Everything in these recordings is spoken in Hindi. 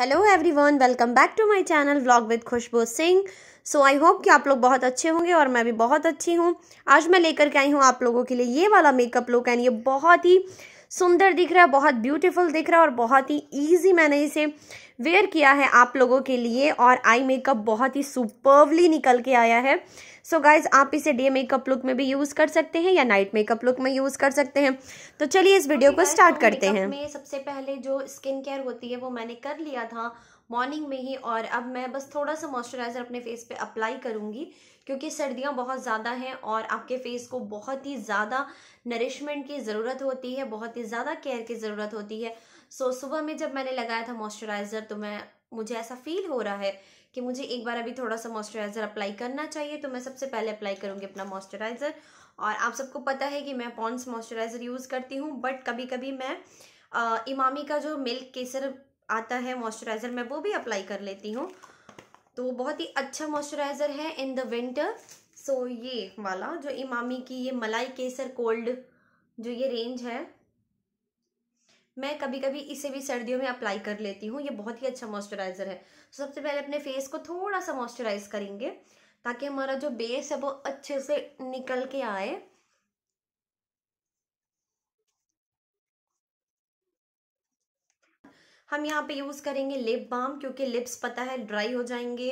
hello everyone welcome back to my channel vlog with Khushboo Singh so I hope कि आप लोग बहुत अच्छे होंगे और मैं भी बहुत अच्छी हूँ आज मैं लेकर के आई हूँ आप लोगों के लिए ये वाला मेकअप लुक एंड ये बहुत ही सुंदर दिख रहा है बहुत ब्यूटीफुल दिख रहा है और बहुत ही ईजी मैंने इसे वेयर किया है आप लोगों के लिए और आई मेकअप बहुत ही सुपर्वली निकल के आया है सो so गाइज आप इसे डे मेकअप लुक में भी यूज़ कर सकते हैं या नाइट मेकअप लुक में यूज़ कर सकते हैं तो चलिए इस वीडियो okay, को स्टार्ट करते हैं मैं सबसे पहले जो स्किन केयर होती है वो मैंने कर लिया था मॉर्निंग में ही और अब मैं बस थोड़ा सा मॉइस्चराइज़र अपने फेस पे अप्लाई करूँगी क्योंकि सर्दियाँ बहुत ज़्यादा हैं और आपके फेस को बहुत ही ज़्यादा नरिशमेंट की ज़रूरत होती है बहुत ही ज़्यादा केयर की ज़रूरत होती है सो so, सुबह में जब मैंने लगाया था मॉइस्चराइज़र तो मैं मुझे ऐसा फील हो रहा है कि मुझे एक बार अभी थोड़ा सा मॉइस्चराइज़र अप्लाई करना चाहिए तो मैं सबसे पहले अप्लाई करूँगी अपना मॉइस्चराइज़र और आप सबको पता है कि मैं पॉन्स मॉइस्चराइज़र यूज़ करती हूँ बट कभी कभी मैं आ, इमामी का जो मिल्क केसर आता है मॉइस्चराइज़र मैं वो भी अप्लाई कर लेती हूँ तो बहुत ही अच्छा मॉइस्चराइज़र है इन द विंटर सो ये वाला जो इमामी की ये मलाई केसर कोल्ड जो ये रेंज है मैं कभी कभी इसे भी सर्दियों में अप्लाई कर लेती हूँ ये बहुत ही अच्छा मॉइस्चराइज़र है तो सबसे पहले अपने फेस को थोड़ा सा मॉइस्चराइज़ करेंगे ताकि हमारा जो बेस है वो अच्छे से निकल के आए हम यहाँ पे यूज़ करेंगे लिप बाम क्योंकि लिप्स पता है ड्राई हो जाएंगे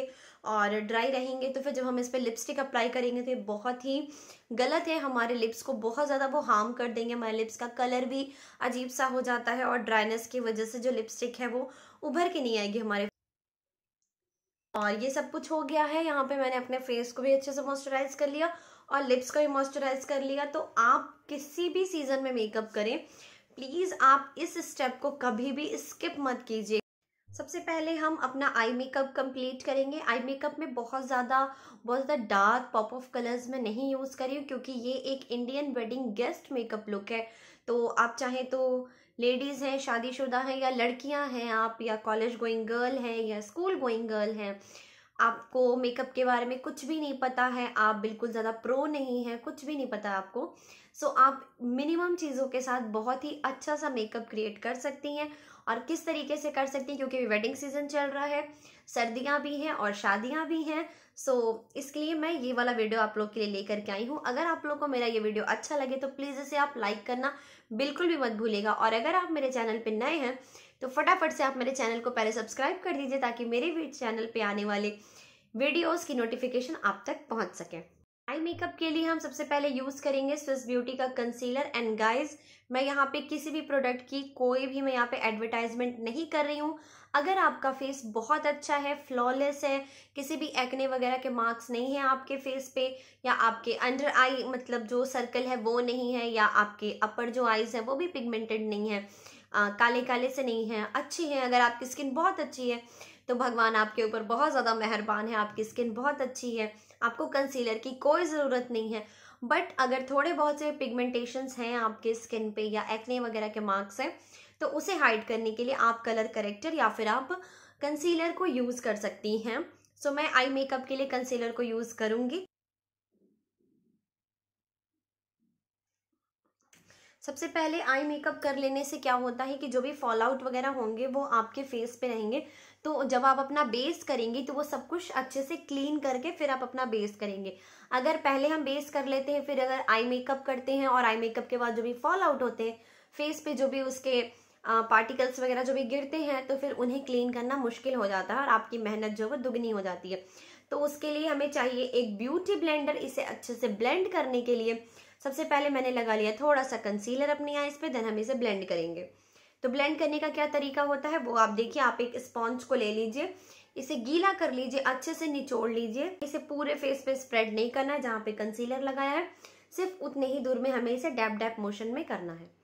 और ड्राई रहेंगे तो फिर जब हम इस पर लिपस्टिक अप्लाई करेंगे तो ये बहुत ही गलत है हमारे लिप्स को बहुत ज़्यादा वो हार्म कर देंगे हमारे लिप्स का कलर भी अजीब सा हो जाता है और ड्राइनेस की वजह से जो लिपस्टिक है वो उभर के नहीं आएगी हमारे और ये सब कुछ हो गया है यहाँ पे मैंने अपने फेस को भी अच्छे से मॉइस्चराइज कर लिया और लिप्स को भी मॉइस्चराइज कर लिया तो आप किसी भी सीज़न में मेकअप करें प्लीज़ आप इस स्टेप को कभी भी स्किप मत कीजिए सबसे पहले हम अपना आई मेकअप कंप्लीट करेंगे आई मेकअप में बहुत ज़्यादा बहुत ज़्यादा डार्क पॉप ऑफ कलर्स में नहीं यूज़ करी हूँ क्योंकि ये एक Indian wedding guest makeup look है तो आप चाहे तो लेडीज़ हैं शादीशुदा हैं या लड़कियां हैं आप या कॉलेज गोइंग गर्ल हैं या स्कूल गोइंग गर्ल हैं आपको मेकअप के बारे में कुछ भी नहीं पता है आप बिल्कुल ज़्यादा प्रो नहीं हैं कुछ भी नहीं पता आपको सो आप मिनिमम चीज़ों के साथ बहुत ही अच्छा सा मेकअप क्रिएट कर सकती हैं और किस तरीके से कर सकती हैं क्योंकि वेडिंग सीजन चल रहा है सर्दियाँ भी हैं और शादियाँ भी हैं सो so, इसके लिए मैं ये वाला वीडियो आप लोग के लिए लेकर के आई हूँ अगर आप लोग को मेरा ये वीडियो अच्छा लगे तो प्लीज़ इसे आप लाइक करना बिल्कुल भी मत भूलेगा और अगर आप मेरे चैनल पर नए हैं तो फटाफट से आप मेरे चैनल को पहले सब्सक्राइब कर दीजिए ताकि मेरे चैनल पर आने वाले वीडियोज़ की नोटिफिकेशन आप तक पहुँच सकें आई मेकअप के लिए हम सबसे पहले यूज़ करेंगे स्विस ब्यूटी का कंसीलर एंड गाइज मैं यहाँ पे किसी भी प्रोडक्ट की कोई भी मैं यहाँ पे एडवर्टाइजमेंट नहीं कर रही हूँ अगर आपका फेस बहुत अच्छा है फ्लॉलेस है किसी भी एक्ने वगैरह के मार्क्स नहीं है आपके फेस पे या आपके अंडर आई मतलब जो सर्कल है वो नहीं है या आपके अपर जो आईज़ है वो भी पिगमेंटेड नहीं है आ, काले काले से नहीं है अच्छी है अगर आपकी स्किन बहुत अच्छी है तो भगवान आपके ऊपर बहुत ज़्यादा मेहरबान है आपकी स्किन बहुत अच्छी है आपको कंसीलर की कोई ज़रूरत नहीं है बट अगर थोड़े बहुत से पिगमेंटेशंस हैं आपके स्किन पे या एक्ने वगैरह के मार्क्स हैं तो उसे हाइड करने के लिए आप कलर करेक्टर या फिर आप कंसीलर को यूज़ कर सकती हैं सो so, मैं आई मेकअप के लिए कंसीलर को यूज़ करूँगी सबसे पहले आई मेकअप कर लेने से क्या होता है कि जो भी फॉल आउट वगैरह होंगे वो आपके फेस पे रहेंगे तो जब आप अपना बेस करेंगे तो वो सब कुछ अच्छे से क्लीन करके फिर आप अपना बेस करेंगे अगर पहले हम बेस कर लेते हैं फिर अगर आई मेकअप करते हैं और आई मेकअप के बाद जो भी फॉल आउट होते हैं फेस पे जो भी उसके पार्टिकल्स वगैरह जो भी गिरते हैं तो फिर उन्हें क्लीन करना मुश्किल हो जाता है और आपकी मेहनत जो है दुगनी हो जाती है तो उसके लिए हमें चाहिए एक ब्यूटी ब्लेंडर इसे अच्छे से ब्लेंड करने के लिए सबसे पहले मैंने लगा लिया थोड़ा सा कंसीलर अपनी आइज पे देन हम इसे ब्लेंड करेंगे तो ब्लेंड करने का क्या तरीका होता है वो आप देखिए आप एक स्पॉन्ज को ले लीजिए इसे गीला कर लीजिए अच्छे से निचोड़ लीजिए इसे पूरे फेस पे स्प्रेड नहीं करना है जहाँ पे कंसीलर लगाया है सिर्फ उतने ही दूर में हमें इसे डैप डैप मोशन में करना है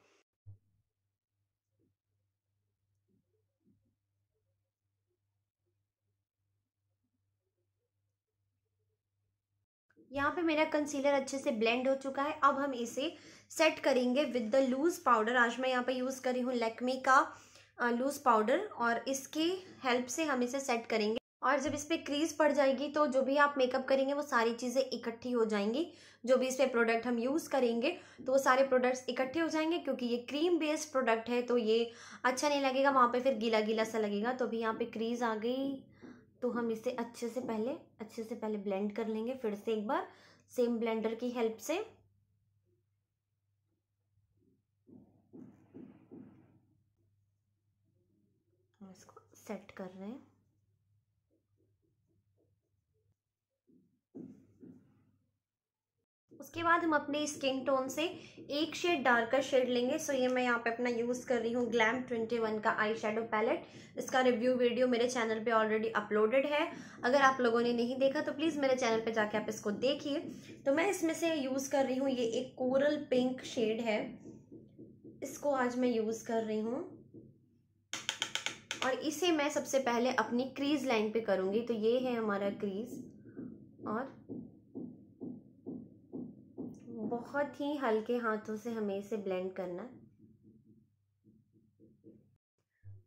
यहाँ पे मेरा कंसीलर अच्छे से ब्लेंड हो चुका है अब हम इसे सेट करेंगे विद द लूज़ पाउडर आज मैं यहाँ पर यूज़ करी हूँ लेकमी का लूज़ पाउडर और इसके हेल्प से हम इसे सेट करेंगे और जब इस पर क्रीज पड़ जाएगी तो जो भी आप मेकअप करेंगे वो सारी चीज़ें इकट्ठी हो जाएंगी जो भी इस पर प्रोडक्ट हम यूज़ करेंगे तो वो सारे प्रोडक्ट्स इकट्ठे हो जाएंगे क्योंकि ये क्रीम बेस्ड प्रोडक्ट है तो ये अच्छा नहीं लगेगा वहाँ पे फिर गीला गीला सा लगेगा तो अभी यहाँ पे क्रीज आ गई तो हम इसे अच्छे से पहले अच्छे से पहले ब्लेंड कर लेंगे फिर से एक बार सेम ब्लेंडर की हेल्प से सेट कर रहे हैं उसके बाद हम अपने स्किन टोन से एक शेड डार्कर शेड लेंगे सो ये मैं यहाँ पे अपना यूज़ कर रही हूँ ग्लैम 21 का आई शेडो पैलेट इसका रिव्यू वीडियो मेरे चैनल पे ऑलरेडी अपलोडेड है अगर आप लोगों ने नहीं देखा तो प्लीज़ मेरे चैनल पे जाके आप इसको देखिए तो मैं इसमें से यूज़ कर रही हूँ ये एक कोरल पिंक शेड है इसको आज मैं यूज़ कर रही हूँ और इसे मैं सबसे पहले अपनी क्रीज लाइन पे करूंगी तो ये है हमारा क्रीज और बहुत ही हल्के हाथों से हमें इसे ब्लेंड करना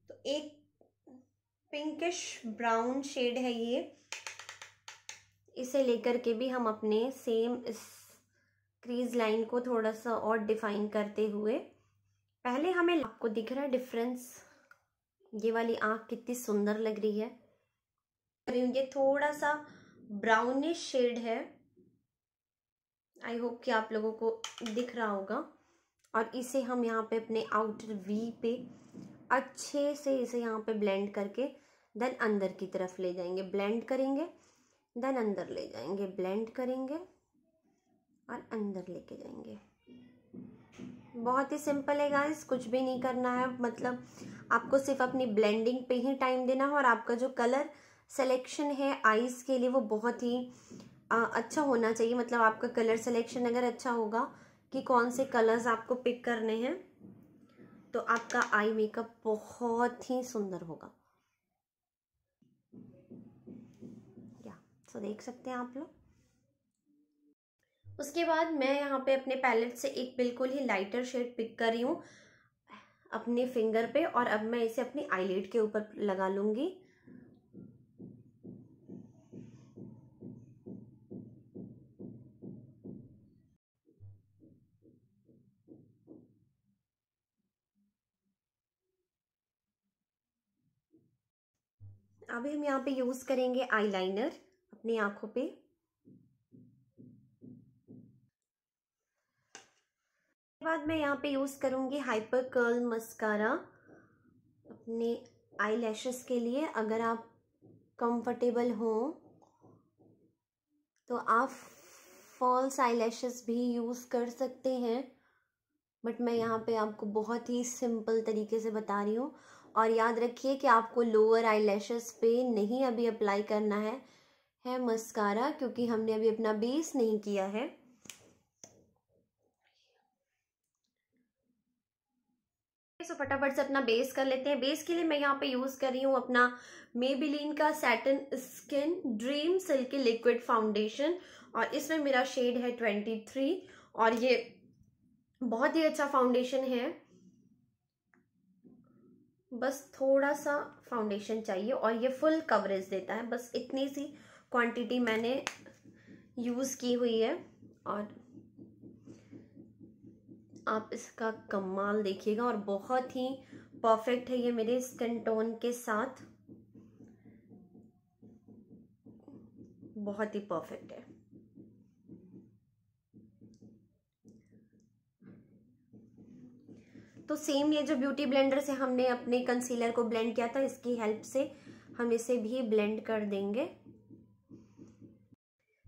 तो एक पिंकिश ब्राउन शेड है ये इसे लेकर के भी हम अपने सेम इस क्रीज लाइन को थोड़ा सा और डिफाइन करते हुए पहले हमें आपको दिख रहा है डिफरेंस ये वाली आँख कितनी सुंदर लग रही है ये थोड़ा सा ब्राउनिश शेड है आई होप कि आप लोगों को दिख रहा होगा और इसे हम यहाँ पे अपने आउटर वी पे अच्छे से इसे यहाँ पे ब्लेंड करके देन अंदर की तरफ ले जाएंगे ब्लेंड करेंगे देन अंदर ले जाएंगे ब्लेंड करेंगे और अंदर लेके जाएंगे बहुत ही सिंपल है गाइस कुछ भी नहीं करना है मतलब आपको सिर्फ अपनी ब्लेंडिंग पे ही टाइम देना है और आपका जो कलर सिलेक्शन है आइज़ के लिए वो बहुत ही आ, अच्छा होना चाहिए मतलब आपका कलर सिलेक्शन अगर अच्छा होगा कि कौन से कलर्स आपको पिक करने हैं तो आपका आई मेकअप बहुत ही सुंदर होगा या सो देख सकते हैं आप लोग उसके बाद मैं यहाँ पे अपने पैलेट से एक बिल्कुल ही लाइटर शेड पिक कर रही हूँ अपने फिंगर पे और अब मैं इसे अपनी आईलेट के ऊपर लगा लूँगी अभी हम यहाँ पे यूज़ करेंगे आईलाइनर अपनी आँखों पे बाद मैं यहाँ पे यूज़ करूँगी हाइपर कर्ल मस्कारा अपने आई के लिए अगर आप कंफर्टेबल हो तो आप फॉल्स आई भी यूज़ कर सकते हैं बट मैं यहाँ पे आपको बहुत ही सिंपल तरीके से बता रही हूँ और याद रखिए कि आपको लोअर आई लैशेस पे नहीं अभी अप्लाई करना है है मस्कारा क्योंकि हमने अभी अपना बेस नहीं किया है सो फटाफट से अपना बेस कर लेते हैं बेस के लिए मैं यहाँ पे यूज़ कर रही हूँ अपना मेबिलीन का satin skin dream silky liquid foundation और इसमें मेरा शेड है ट्वेंटी थ्री और ये बहुत ही अच्छा फाउंडेशन है बस थोड़ा सा फाउंडेशन चाहिए और ये फुल कवरेज देता है बस इतनी सी क्वांटिटी मैंने यूज़ की हुई है और आप इसका कमाल देखिएगा और बहुत ही परफेक्ट है ये मेरे स्किन टोन के साथ बहुत ही परफेक्ट है तो सेम ये जो ब्यूटी ब्लेंडर से हमने अपने कंसीलर को ब्लेंड किया था इसकी हेल्प से हम इसे भी ब्लेंड कर देंगे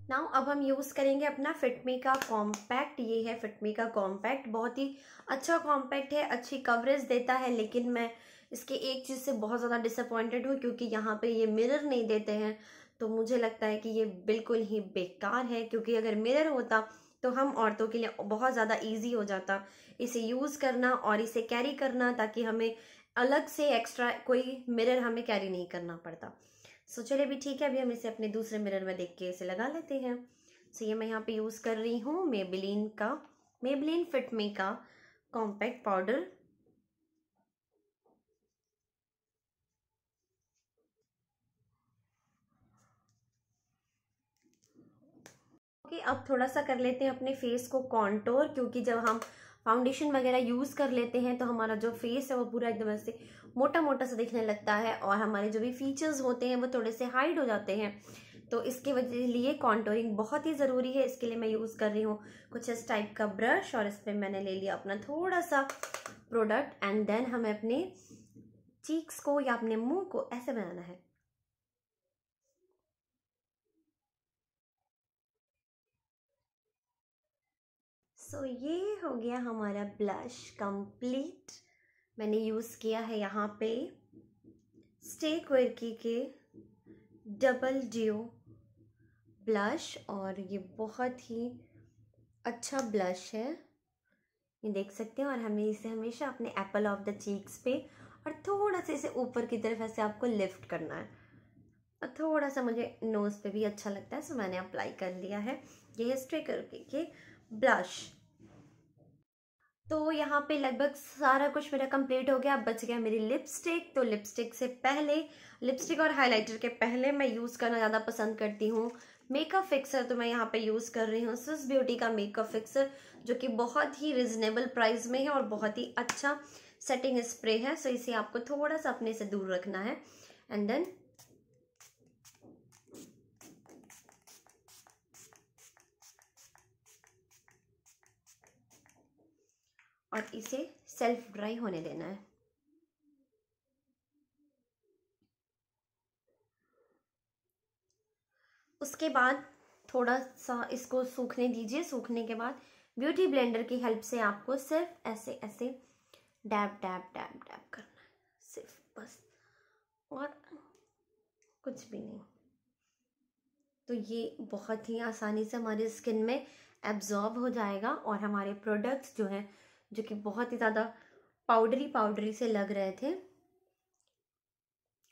नाउ अब हम यूज़ करेंगे अपना फिटमी का कॉम्पैक्ट ये है फिटमी का कॉम्पैक्ट बहुत ही अच्छा कॉम्पैक्ट है अच्छी कवरेज देता है लेकिन मैं इसके एक चीज़ से बहुत ज़्यादा डिसअपॉइंटेड हूँ क्योंकि यहाँ पे ये मिरर नहीं देते हैं तो मुझे लगता है कि ये बिल्कुल ही बेकार है क्योंकि अगर मिरर होता तो हम औरतों के लिए बहुत ज़्यादा ईजी हो जाता इसे यूज़ करना और इसे कैरी करना ताकि हमें अलग से एक्स्ट्रा कोई मिरर हमें कैरी नहीं करना पड़ता सो चलिए अभी ठीक है अभी हम इसे अपने दूसरे मिरर में देख के इसे लगा लेते हैं सो ये मैं यहाँ पे यूज़ कर रही हूँ मेबलिन का मेबलिन फिटमी का कॉम्पैक्ट पाउडर ओके अब थोड़ा सा कर लेते हैं अपने फेस को कॉन्टोर क्योंकि जब हम फाउंडेशन वगैरह यूज़ कर लेते हैं तो हमारा जो फेस है वो पूरा एकदम ऐसे मोटा मोटा सा दिखने लगता है और हमारे जो भी फीचर्स होते हैं वो थोड़े से हाइड हो जाते हैं तो इसके वजह लिए कॉन्टोरिंग बहुत ही ज़रूरी है इसके लिए मैं यूज़ कर रही हूँ कुछ इस टाइप का ब्रश और इस पर मैंने ले लिया अपना थोड़ा सा प्रोडक्ट एंड देन हमें अपने चीक्स को या अपने मुंह को ऐसे बनाना है सो so, ये हो गया हमारा ब्लश कंप्लीट मैंने यूज़ किया है यहाँ पे स्टे क्वर्की के डबल डिओ ब्लश और ये बहुत ही अच्छा ब्लश है ये देख सकते हैं और हमें इसे हमेशा अपने एप्पल ऑफ द चीक्स पे और थोड़ा सा इसे ऊपर की तरफ ऐसे आपको लिफ्ट करना है और थोड़ा सा मुझे नोज़ पे भी अच्छा लगता है सो मैंने अप्लाई कर लिया है ये है स्ट्रेकर के ब्लश तो यहाँ पे लगभग सारा कुछ मेरा कंप्लीट हो गया अब बच गया मेरी लिपस्टिक तो लिपस्टिक से पहले लिपस्टिक और हाइलाइटर के पहले मैं यूज़ करना ज़्यादा पसंद करती हूँ मेकअप फिक्सर तो मैं यहाँ पे यूज़ कर रही हूँ सिस ब्यूटी का मेकअप फिक्सर जो कि बहुत ही रिजनेबल प्राइस में है और बहुत ही अच्छा सेटिंग स्प्रे है सो इसे आपको थोड़ा सा अपने से दूर रखना है एंड देन और इसे सेल्फ ड्राई होने देना है उसके बाद थोड़ा सा इसको सूखने दीजिए सूखने के बाद ब्यूटी ब्लेंडर की हेल्प से आपको सिर्फ ऐसे ऐसे डैब डैब डैब डैब करना है सिर्फ बस और कुछ भी नहीं तो ये बहुत ही आसानी से हमारी स्किन में एब्जॉर्ब हो जाएगा और हमारे प्रोडक्ट्स जो हैं जो कि बहुत ही ज़्यादा पाउडरी पाउडरी से लग रहे थे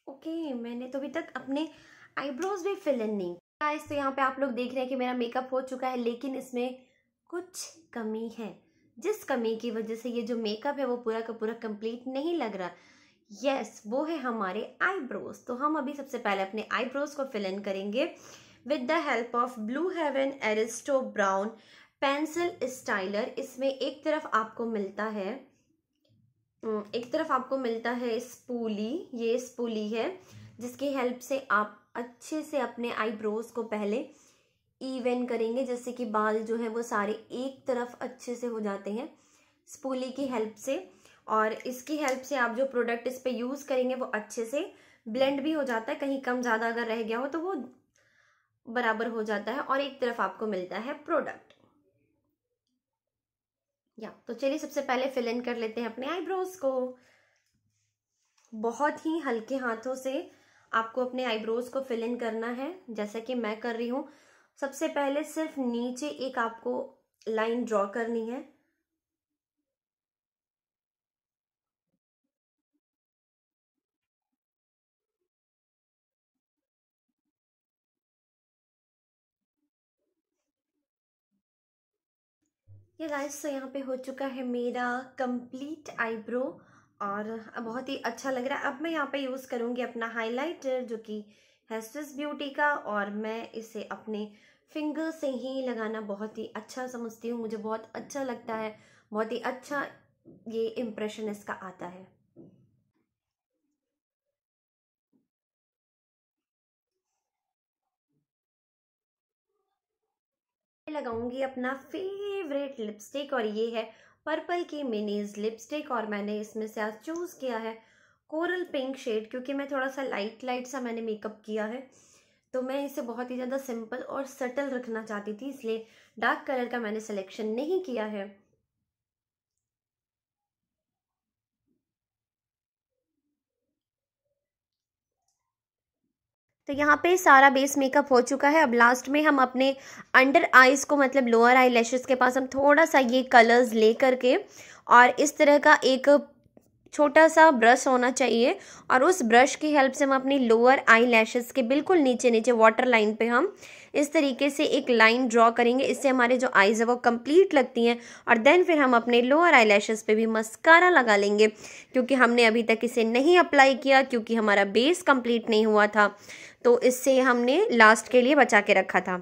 ओके मैंने तो अभी तक अपने आईब्रोज भी फिल इन नहीं गाइस तो यहाँ पे आप लोग देख रहे हैं कि मेरा मेकअप हो चुका है लेकिन इसमें कुछ कमी है जिस कमी की वजह से ये जो मेकअप है वो पूरा का पूरा कंप्लीट नहीं लग रहा यस yes, वो है हमारे आईब्रोज तो हम अभी सबसे पहले अपने आईब्रोज को फिल इन करेंगे with the help of Blue Heaven Aristo brown pencil styler इसमें एक तरफ आपको मिलता है एक तरफ आपको मिलता है स्पूली ये स्पूली है जिसकी हेल्प से आप अच्छे से अपने आईब्रोज को पहले इवन करेंगे जैसे कि बाल जो है वो सारे एक तरफ अच्छे से हो जाते हैं स्पूली की हेल्प से और इसकी हेल्प से आप जो प्रोडक्ट इस पर यूज़ करेंगे वो अच्छे से ब्लेंड भी हो जाता है कहीं कम ज़्यादा अगर रह गया हो तो वो बराबर हो जाता है और एक तरफ आपको मिलता है प्रोडक्ट या तो चलिए सबसे पहले फिल इन कर लेते हैं अपने आईब्रोज को बहुत ही हल्के हाथों से आपको अपने आईब्रोज को फिल इन करना है जैसा कि मैं कर रही हूं सबसे पहले सिर्फ नीचे एक आपको लाइन ड्रॉ करनी है ये गाइस तो यहाँ पे हो चुका है मेरा कंप्लीट आईब्रो और बहुत ही अच्छा लग रहा है अब मैं यहाँ पे यूज़ करूँगी अपना हाइलाइटर जो कि हेस्टिस ब्यूटी का और मैं इसे अपने फिंगर से ही लगाना बहुत ही अच्छा समझती हूँ मुझे बहुत अच्छा लगता है बहुत ही अच्छा ये इम्प्रेशन इसका आता है लगाऊंगी अपना फेवरेट लिपस्टिक और ये है पर्पल की मिनीज लिपस्टिक और मैंने इसमें से आज चूज़ किया है कोरल पिंक शेड क्योंकि मैं थोड़ा सा लाइट लाइट सा मैंने मेकअप किया है तो मैं इसे बहुत ही ज़्यादा सिंपल और सटल रखना चाहती थी इसलिए डार्क कलर का मैंने सिलेक्शन नहीं किया है तो यहाँ पे सारा बेस मेकअप हो चुका है अब लास्ट में हम अपने अंडर आइज़ को मतलब लोअर आई लैशेज़ के पास हम थोड़ा सा ये कलर्स ले करके और इस तरह का एक छोटा सा ब्रश होना चाहिए और उस ब्रश की हेल्प से हम अपनी लोअर आई लैशेज़ के बिल्कुल नीचे नीचे वाटर लाइन पे हम इस तरीके से एक लाइन ड्रॉ करेंगे इससे हमारे जो आइज़ है वो कंप्लीट लगती हैं और देन फिर हम अपने लोअर आई लैशेज़ पर भी मस्कारा लगा लेंगे क्योंकि हमने अभी तक इसे नहीं अप्लाई किया क्योंकि हमारा बेस कंप्लीट नहीं हुआ था तो इससे हमने लास्ट के लिए बचा के रखा था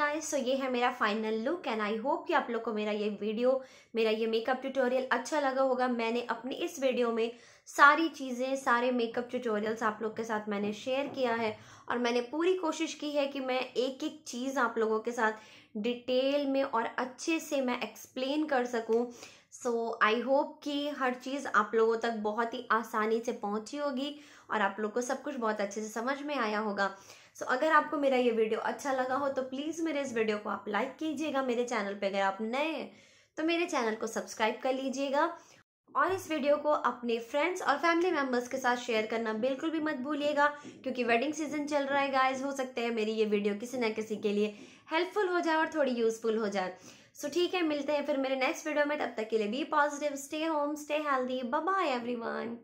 गाइस सो ये है मेरा final look and I hope कि आप लोग को मेरा ये वीडियो मेरा ये मेकअप ट्यूटोरियल अच्छा लगा होगा मैंने अपने इस वीडियो में सारी चीज़ें सारे मेकअप ट्यूटोरियल्स आप लोग के साथ मैंने शेयर किया है और मैंने पूरी कोशिश की है कि मैं एक एक चीज़ आप लोगों के साथ डिटेल में और अच्छे से मैं एक्सप्लेन कर सकूँ सो आई होप कि हर चीज़ आप लोगों तक बहुत ही आसानी से पहुँची होगी और आप लोग को सब कुछ बहुत अच्छे से समझ में आया होगा सो so, अगर आपको मेरा ये वीडियो अच्छा लगा हो तो प्लीज़ मेरे इस वीडियो को आप लाइक कीजिएगा मेरे चैनल पे अगर आप नए हैं तो मेरे चैनल को सब्सक्राइब कर लीजिएगा और इस वीडियो को अपने फ्रेंड्स और फैमिली मेम्बर्स के साथ शेयर करना बिल्कुल भी मत भूलिएगा क्योंकि वेडिंग सीजन चल रहा है गाइज हो सकता है मेरी ये वीडियो किसी न किसी के लिए हेल्पफुल हो जाए और थोड़ी यूजफुल हो जाए सो so, ठीक है मिलते हैं फिर मेरे नेक्स्ट वीडियो में तब तक के लिए be positive stay home stay healthy bye everyone